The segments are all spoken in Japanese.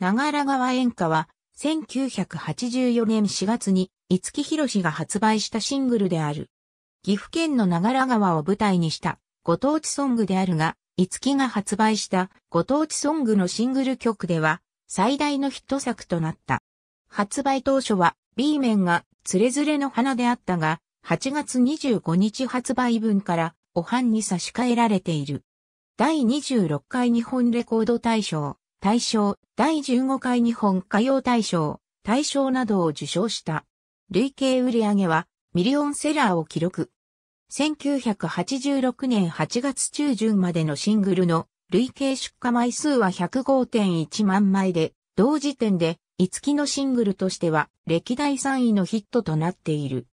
長良川演歌は、1984年4月に、五木ひろしが発売したシングルである。岐阜県の長良川を舞台にした、ご当地ソングであるが、五木が発売したご当地ソングのシングル曲では、最大のヒット作となった。発売当初は、B 面が、つれづれの花であったが、8月25日発売分から、お版に差し替えられている。第26回日本レコード大賞。大賞、第15回日本歌謡大賞、大賞などを受賞した。累計売上はミリオンセラーを記録。1986年8月中旬までのシングルの累計出荷枚数は105.1万枚で、同時点で五木のシングルとしては歴代3位のヒットとなっている。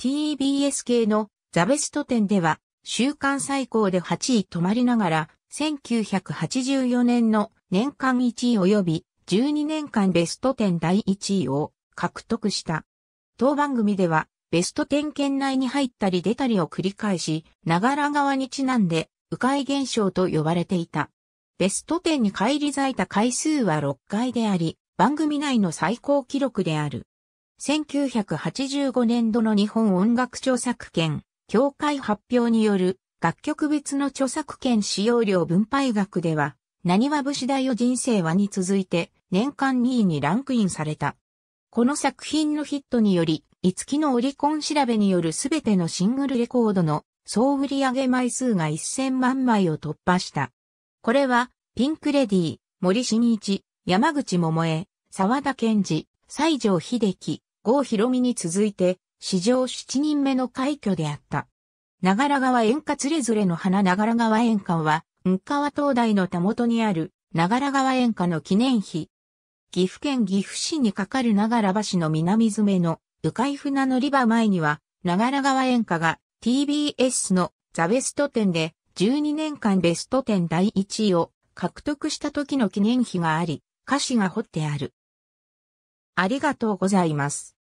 TBS 系のザベスト10では週間最高で8位止まりながら1984年の年間1位及び12年間ベスト10第1位を獲得した。当番組ではベスト10圏内に入ったり出たりを繰り返し、ながら側にちなんで、迂回現象と呼ばれていた。ベスト10に返り咲いた回数は6回であり、番組内の最高記録である。1985年度の日本音楽著作権、協会発表による楽曲別の著作権使用料分配額では、何は士だよ人生はに続いて年間2位にランクインされた。この作品のヒットにより、5月のオリコン調べによるすべてのシングルレコードの総売上枚数が1000万枚を突破した。これは、ピンクレディー、森新一、山口桃江、沢田健二、西城秀樹、郷ひろみに続いて、史上7人目の快挙であった。長良川演歌つれづれの花長良川演歌は、雲川灯台のたもとにある長良川演歌の記念碑。岐阜県岐阜市に架かる長良橋の南詰めの迂回船乗り場前には、長良川演歌が TBS のザ・ベスト10で12年間ベスト10第1位を獲得した時の記念碑があり、歌詞が彫ってある。ありがとうございます。